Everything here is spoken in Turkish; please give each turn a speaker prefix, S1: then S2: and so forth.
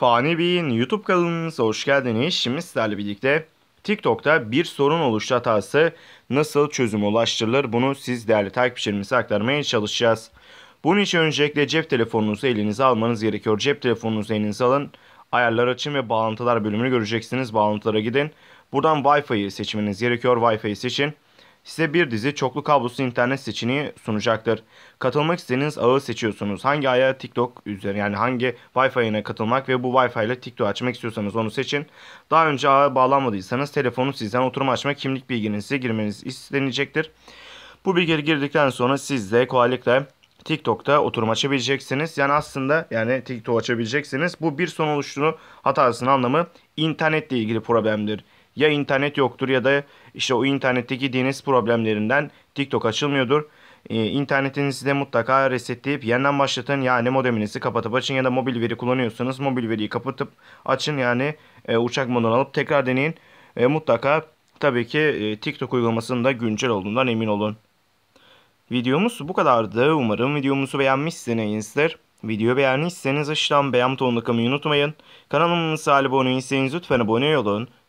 S1: Fani Bey'in YouTube kanalımıza hoş geldiniz. Şimdi sizlerle birlikte TikTok'ta bir sorun oluştu hatası nasıl çözüm ulaştırılır bunu siz değerli takipçilerimize aktarmaya çalışacağız. Bunun için öncelikle cep telefonunuzu elinize almanız gerekiyor. Cep telefonunuzu elinize alın. Ayarlar açın ve bağlantılar bölümünü göreceksiniz. Bağlantılara gidin. Buradan Wi-Fi'yi seçmeniz gerekiyor. Wi-Fi'yi seçin size bir dizi çoklu kablosuz internet seçeneği sunacaktır. Katılmak istediğiniz ağı seçiyorsunuz. Hangi aya TikTok üzeri yani hangi Wi-Fi'ye katılmak ve bu Wi-Fi ile TikTok açmak istiyorsanız onu seçin. Daha önce ağa bağlanmadıysanız telefonu sizden oturma açma kimlik bilginizi girmeniz istenecektir. Bu bilgileri girdikten sonra siz de kolaylıkla TikTok'ta oturum açabileceksiniz. Yani aslında yani TikTok açabileceksiniz. Bu bir son oluştuğunu hatasının anlamı internetle ilgili problemdir ya internet yoktur ya da işte o internetteki DNS problemlerinden TikTok açılmıyordur. Ee, internetinizi de mutlaka resetleyip yeniden başlatın. Yani modeminizi kapatıp açın ya da mobil veri kullanıyorsanız mobil veriyi kapatıp açın. Yani e, uçak modunu alıp tekrar deneyin. E, mutlaka tabii ki e, TikTok uygulamasının da güncel olduğundan emin olun. Videomuz bu kadardı. Umarım videomuzu beğenmişsinizdir. Videoyu beğenmişseniz aşağıdan beğen butonuna kalmayı unutmayın. Kanalımıza abone değilseniz lütfen abone olun.